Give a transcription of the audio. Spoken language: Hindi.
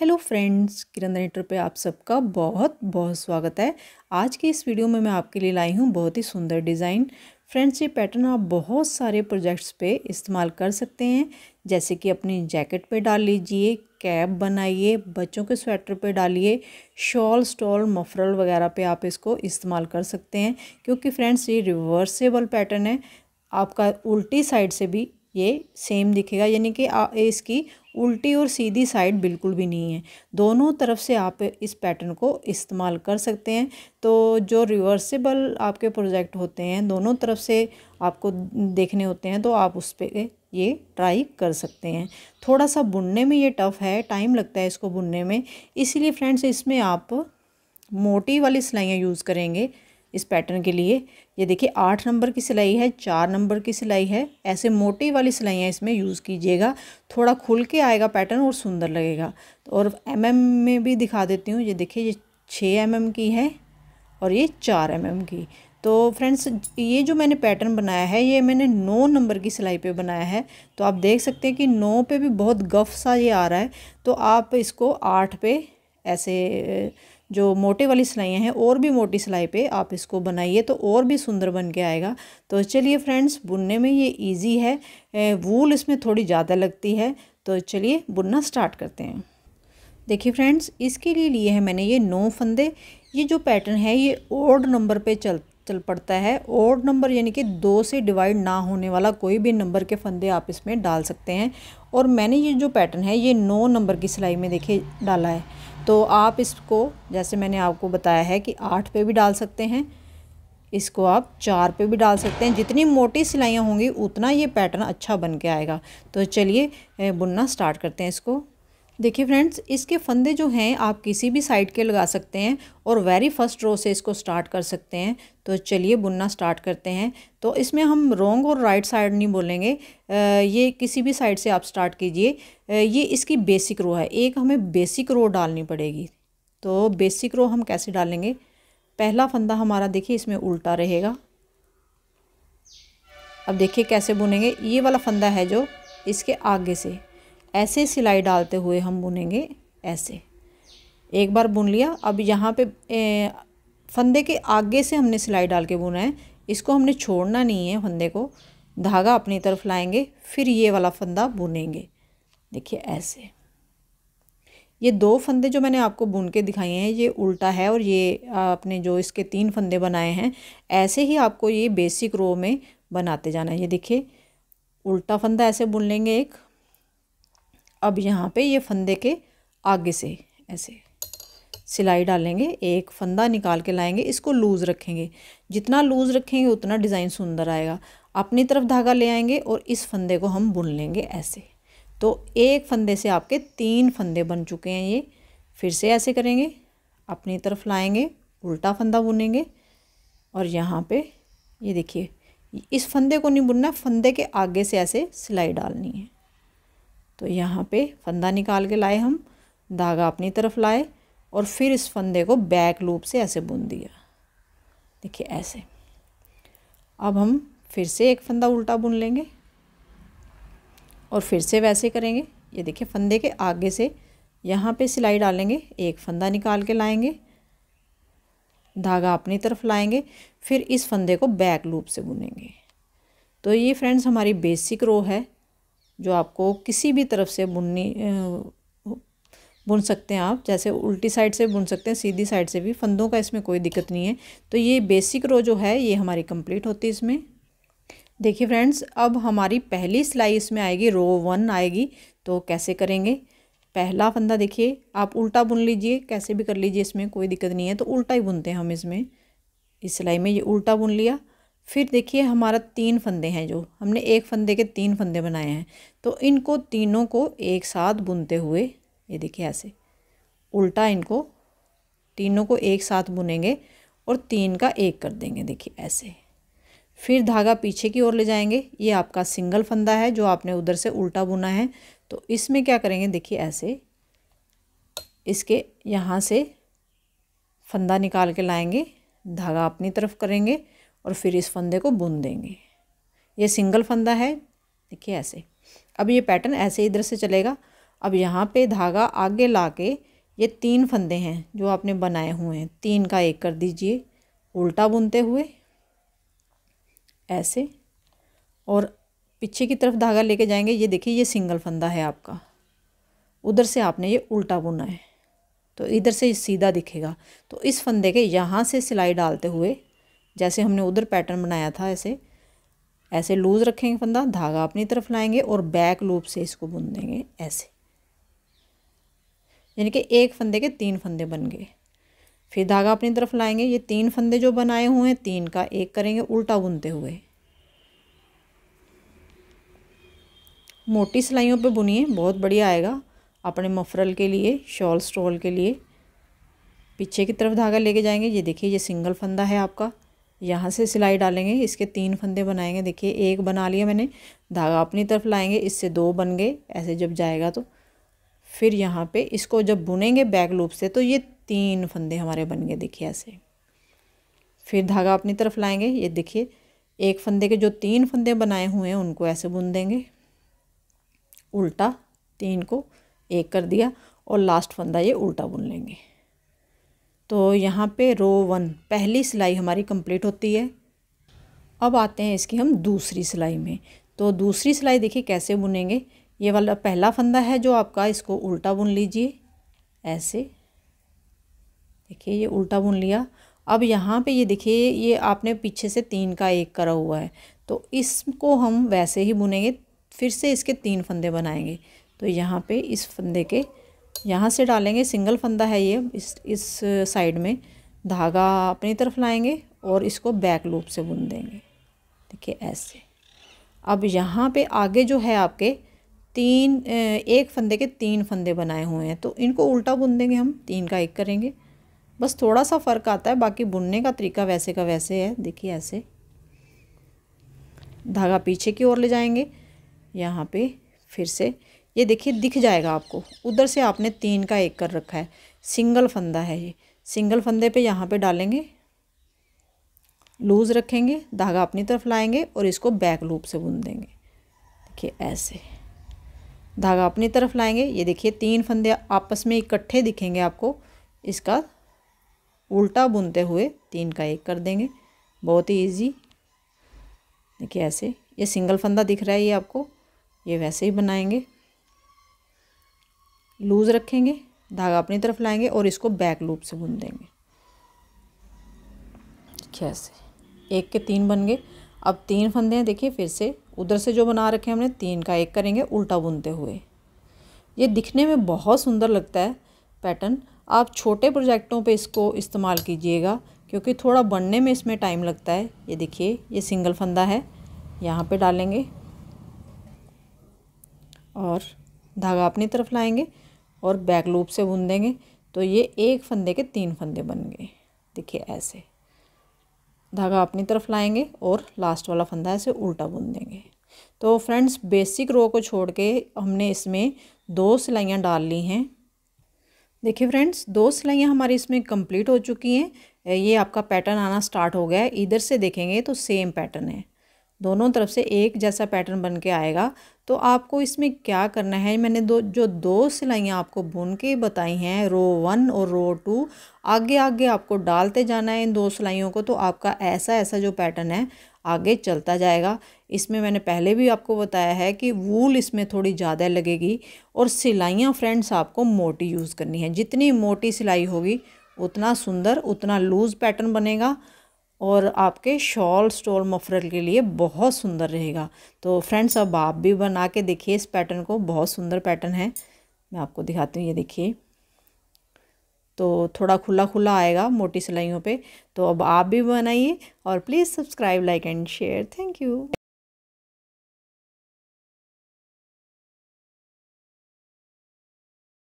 हेलो फ्रेंड्स किरण नेटर पे आप सबका बहुत बहुत स्वागत है आज के इस वीडियो में मैं आपके लिए लाई हूँ बहुत ही सुंदर डिज़ाइन फ्रेंड्स ये पैटर्न आप बहुत सारे प्रोजेक्ट्स पे इस्तेमाल कर सकते हैं जैसे कि अपनी जैकेट पे डाल लीजिए कैप बनाइए बच्चों के स्वेटर पे डालिए शॉल स्टॉल मफरल वगैरह पर आप इसको इस्तेमाल कर सकते हैं क्योंकि फ्रेंड्स ये रिवर्सेबल पैटर्न है आपका उल्टी साइड से भी ये सेम दिखेगा यानी कि इसकी उल्टी और सीधी साइड बिल्कुल भी नहीं है दोनों तरफ से आप इस पैटर्न को इस्तेमाल कर सकते हैं तो जो रिवर्सिबल आपके प्रोजेक्ट होते हैं दोनों तरफ से आपको देखने होते हैं तो आप उस पर ये ट्राई कर सकते हैं थोड़ा सा बुनने में ये टफ़ है टाइम लगता है इसको बुनने में इसीलिए फ्रेंड्स इसमें आप मोटी वाली सिलाइयाँ यूज़ करेंगे इस पैटर्न के लिए ये देखिए आठ नंबर की सिलाई है चार नंबर की सिलाई है ऐसे मोटे वाली सिलाइयाँ इसमें यूज़ कीजिएगा थोड़ा खुल के आएगा पैटर्न और सुंदर लगेगा और एम mm में भी दिखा देती हूँ ये देखिए ये छः एम mm की है और ये चार एम mm की तो फ्रेंड्स ये जो मैंने पैटर्न बनाया है ये मैंने नौ नंबर की सिलाई पे बनाया है तो आप देख सकते हैं कि नौ पे भी बहुत गफ सा ये आ रहा है तो आप इसको आठ पे ऐसे जो मोटे वाली सिलाइयाँ हैं और भी मोटी सिलाई पे आप इसको बनाइए तो और भी सुंदर बन के आएगा तो चलिए फ्रेंड्स बुनने में ये इजी है वूल इसमें थोड़ी ज़्यादा लगती है तो चलिए बुनना स्टार्ट करते हैं देखिए फ्रेंड्स इसके लिए लिए हैं मैंने ये नौ फंदे ये जो पैटर्न है ये ओड नंबर पर चल चल पड़ता है ओड नंबर यानी कि दो से डिवाइड ना होने वाला कोई भी नंबर के फंदे आप इसमें डाल सकते हैं और मैंने ये जो पैटर्न है ये नौ नंबर की सिलाई में देखिए डाला है तो आप इसको जैसे मैंने आपको बताया है कि आठ पे भी डाल सकते हैं इसको आप चार पे भी डाल सकते हैं जितनी मोटी सिलाइयाँ होंगी उतना ये पैटर्न अच्छा बन के आएगा तो चलिए बुनना स्टार्ट करते हैं इसको देखिए फ्रेंड्स इसके फंदे जो हैं आप किसी भी साइड के लगा सकते हैं और वेरी फर्स्ट रो से इसको स्टार्ट कर सकते हैं तो चलिए बुनना स्टार्ट करते हैं तो इसमें हम रोंग और राइट साइड नहीं बोलेंगे ये किसी भी साइड से आप स्टार्ट कीजिए ये इसकी बेसिक रो है एक हमें बेसिक रो डालनी पड़ेगी तो बेसिक रो हम कैसे डालेंगे पहला फंदा हमारा देखिए इसमें उल्टा रहेगा अब देखिए कैसे बुनेंगे ये वाला फंदा है जो इसके आगे से ऐसे सिलाई डालते हुए हम बुनेंगे ऐसे एक बार बुन लिया अब यहाँ पे ए, फंदे के आगे से हमने सिलाई डाल के बुना है इसको हमने छोड़ना नहीं है फंदे को धागा अपनी तरफ लाएंगे फिर ये वाला फंदा बुनेंगे देखिए ऐसे ये दो फंदे जो मैंने आपको बुन के दिखाए हैं ये उल्टा है और ये आपने जो इसके तीन फंदे बनाए हैं ऐसे ही आपको ये बेसिक रो में बनाते जाना है ये देखिए उल्टा फंदा ऐसे बुन लेंगे एक अब यहाँ पे ये फंदे के आगे से ऐसे सिलाई डालेंगे एक फंदा निकाल के लाएंगे इसको लूज़ रखेंगे जितना लूज़ रखेंगे उतना डिज़ाइन सुंदर आएगा अपनी तरफ धागा ले आएंगे और इस फंदे को हम बुन लेंगे ऐसे तो एक फंदे से आपके तीन फंदे बन चुके हैं ये फिर से ऐसे करेंगे अपनी तरफ लाएंगे उल्टा फंदा बुनेंगे और यहाँ पे ये देखिए इस फंदे को नहीं बुनना फंदे के आगे से ऐसे सिलाई डालनी है तो यहाँ पे फंदा निकाल के लाए हम धागा अपनी तरफ लाए और फिर इस फंदे को बैक लूप से ऐसे बुन दिया देखिए ऐसे अब हम फिर से एक फंदा उल्टा बुन लेंगे और फिर से वैसे करेंगे ये देखिए फंदे के आगे से यहाँ पे सिलाई डालेंगे एक फंदा निकाल के लाएंगे धागा अपनी तरफ लाएंगे फिर इस फंदे को बैक लूप से बुनेंगे तो ये फ्रेंड्स हमारी बेसिक रो है जो आपको किसी भी तरफ से बुननी बुन सकते हैं आप जैसे उल्टी साइड से बुन सकते हैं सीधी साइड से भी फंदों का इसमें कोई दिक्कत नहीं है तो ये बेसिक रो जो है ये हमारी कंप्लीट होती है इसमें देखिए फ्रेंड्स अब हमारी पहली सिलाई इसमें आएगी रो वन आएगी तो कैसे करेंगे पहला फंदा देखिए आप उल्टा बुन लीजिए कैसे भी कर लीजिए इसमें कोई दिक्कत नहीं है तो उल्टा ही बुनते हैं हम इसमें इस सिलाई में ये उल्टा बुन लिया फिर देखिए हमारा तीन फंदे हैं जो हमने एक फंदे के तीन फंदे बनाए हैं तो इनको तीनों को एक साथ बुनते हुए ये देखिए ऐसे उल्टा इनको तीनों को एक साथ बुनेंगे और तीन का एक कर देंगे देखिए ऐसे फिर धागा पीछे की ओर ले जाएंगे ये आपका सिंगल फंदा है जो आपने उधर से उल्टा बुना है तो इसमें क्या करेंगे देखिए ऐसे इसके यहाँ से फंदा निकाल के लाएंगे धागा अपनी तरफ करेंगे और फिर इस फंदे को बुन देंगे ये सिंगल फंदा है देखिए ऐसे अब ये पैटर्न ऐसे इधर से चलेगा अब यहाँ पे धागा आगे ला के ये तीन फंदे हैं जो आपने बनाए हुए हैं तीन का एक कर दीजिए उल्टा बुनते हुए ऐसे और पीछे की तरफ धागा लेके जाएंगे ये देखिए ये सिंगल फंदा है आपका उधर से आपने ये उल्टा बुना है तो इधर से सीधा दिखेगा तो इस फंदे के यहाँ से सिलाई डालते हुए जैसे हमने उधर पैटर्न बनाया था ऐसे ऐसे लूज़ रखेंगे फंदा धागा अपनी तरफ लाएंगे और बैक लूप से इसको बुन देंगे ऐसे यानी कि एक फंदे के तीन फंदे बन गए फिर धागा अपनी तरफ लाएंगे ये तीन फंदे जो बनाए हुए हैं तीन का एक करेंगे उल्टा बुनते हुए मोटी सिलाइयों पे बुनिए बहुत बढ़िया आएगा अपने मफरल के लिए शॉल स्टॉल के लिए पीछे की तरफ धागा लेके जाएंगे ये देखिए ये सिंगल फंदा है आपका यहाँ से सिलाई डालेंगे इसके तीन फंदे बनाएंगे देखिए एक बना लिया मैंने धागा अपनी तरफ लाएंगे इससे दो बन गए ऐसे जब जाएगा तो फिर यहाँ पे इसको जब बुनेंगे बैक लूप से तो ये तीन फंदे हमारे बन गए देखिए ऐसे फिर धागा अपनी तरफ लाएंगे ये देखिए एक फंदे के जो तीन फंदे बनाए हुए हैं उनको ऐसे बुन देंगे उल्टा तीन को एक कर दिया और लास्ट फंदा ये उल्टा बुन लेंगे तो यहाँ पे रो वन पहली सिलाई हमारी कंप्लीट होती है अब आते हैं इसकी हम दूसरी सिलाई में तो दूसरी सिलाई देखिए कैसे बुनेंगे ये वाला पहला फंदा है जो आपका इसको उल्टा बुन लीजिए ऐसे देखिए ये उल्टा बुन लिया अब यहाँ पे ये देखिए ये आपने पीछे से तीन का एक करा हुआ है तो इसको हम वैसे ही बुनेंगे फिर से इसके तीन फंदे बनाएंगे तो यहाँ पे इस फंदे के यहाँ से डालेंगे सिंगल फंदा है ये इस इस साइड में धागा अपनी तरफ लाएंगे और इसको बैक लूप से बुन देंगे देखिए ऐसे अब यहाँ पे आगे जो है आपके तीन एक फंदे के तीन फंदे बनाए हुए हैं तो इनको उल्टा बुन देंगे हम तीन का एक करेंगे बस थोड़ा सा फ़र्क आता है बाकी बुनने का तरीका वैसे का वैसे है देखिए ऐसे धागा पीछे की ओर ले जाएंगे यहाँ पे फिर से ये देखिए दिख जाएगा आपको उधर से आपने तीन का एक कर रखा है सिंगल फंदा है ये सिंगल फंदे पे यहाँ पे डालेंगे लूज़ रखेंगे धागा अपनी तरफ लाएंगे और इसको बैक लूप से बुन देंगे देखिए ऐसे धागा अपनी तरफ लाएंगे ये देखिए तीन फंदे आपस में इकट्ठे दिखेंगे आपको इसका उल्टा बुनते हुए तीन का एक कर देंगे बहुत ही ईजी देखिए ऐसे ये सिंगल फंदा दिख रहा है ये आपको ये वैसे ही बनाएंगे लूज़ रखेंगे धागा अपनी तरफ लाएंगे और इसको बैक लूप से बुन देंगे कैसे एक के तीन बन गए अब तीन फंदे हैं देखिए फिर से उधर से जो बना रखे हमने तीन का एक करेंगे उल्टा बुनते हुए ये दिखने में बहुत सुंदर लगता है पैटर्न आप छोटे प्रोजेक्टों पे इसको इस्तेमाल कीजिएगा क्योंकि थोड़ा बनने में इसमें टाइम लगता है ये देखिए ये सिंगल फंदा है यहाँ पे डालेंगे और धागा अपनी तरफ लाएंगे और बैक लूप से बुन देंगे तो ये एक फंदे के तीन फंदे बन गए देखिए ऐसे धागा अपनी तरफ लाएंगे और लास्ट वाला फंदा ऐसे उल्टा बुन देंगे तो फ्रेंड्स बेसिक रो को छोड़ के हमने इसमें दो सिलाइयाँ डाल ली हैं देखिए फ्रेंड्स दो सिलाइयाँ हमारी इसमें कंप्लीट हो चुकी हैं ये आपका पैटर्न आना स्टार्ट हो गया है इधर से देखेंगे तो सेम पैटर्न है दोनों तरफ से एक जैसा पैटर्न बन के आएगा तो आपको इसमें क्या करना है मैंने दो जो दो सिलाइयाँ आपको बुन के बताई हैं रो वन और रो टू आगे आगे आपको डालते जाना है इन दो सिलाइयों को तो आपका ऐसा ऐसा जो पैटर्न है आगे चलता जाएगा इसमें मैंने पहले भी आपको बताया है कि वूल इसमें थोड़ी ज़्यादा लगेगी और सिलाइयाँ फ्रेंड्स आपको मोटी यूज़ करनी है जितनी मोटी सिलाई होगी उतना सुंदर उतना लूज़ पैटर्न बनेगा और आपके शॉल स्टॉल मफरल के लिए बहुत सुंदर रहेगा तो फ्रेंड्स अब आप भी बना के देखिए इस पैटर्न को बहुत सुंदर पैटर्न है मैं आपको दिखाती हूँ ये देखिए तो थोड़ा खुला खुला आएगा मोटी सिलाइयों पे तो अब आप भी बनाइए और please subscribe like and share thank you